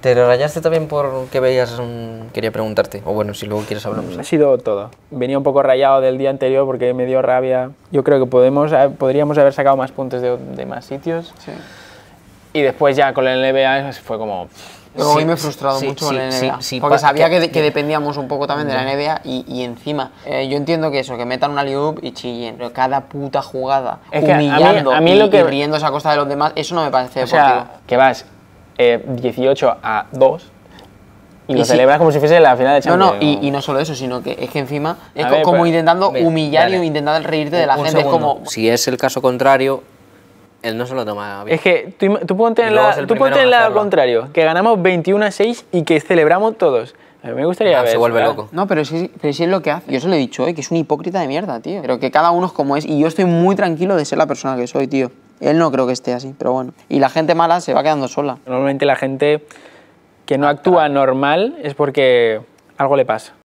¿Te rayaste también por qué veías? Quería preguntarte. O bueno, si luego quieres hablamos. Ha ¿eh? sido todo. Venía un poco rayado del día anterior porque me dio rabia. Yo creo que podemos, podríamos haber sacado más puntos de, más sitios. Sí. Y después ya con la NBA fue como... Hoy me he frustrado mucho con la NBA. porque sabía que, dependíamos un poco también de la NBA y, y encima, eh, yo entiendo que eso, que metan una liup y chillen, pero cada puta jugada, humillando a y, lo que... a costa de los demás, eso no me parece deportivo. O sea, que vas 18 eh, a 2 y, lo celebras como si fuese la final de Champions. No, no, y, no solo eso, sino que es que encima es como intentando humillar y intentando reírte de la gente. como... Si es el caso contrario, él no se lo toma bien. Es que tú, tú ponte en, la, tú contrario, que ganamos 21 a 6 y que celebramos todos me gustaría ah, Se vuelve loco. No, pero sí, es lo que hace. Yo se lo he dicho hoy, que es un hipócrita de mierda, tío. Pero que cada uno es como es. Y yo estoy muy tranquilo de ser la persona que soy, tío. Él no creo que esté así, pero bueno. Y la gente mala se va quedando sola. Normalmente la gente que no actúa normal es porque algo le pasa.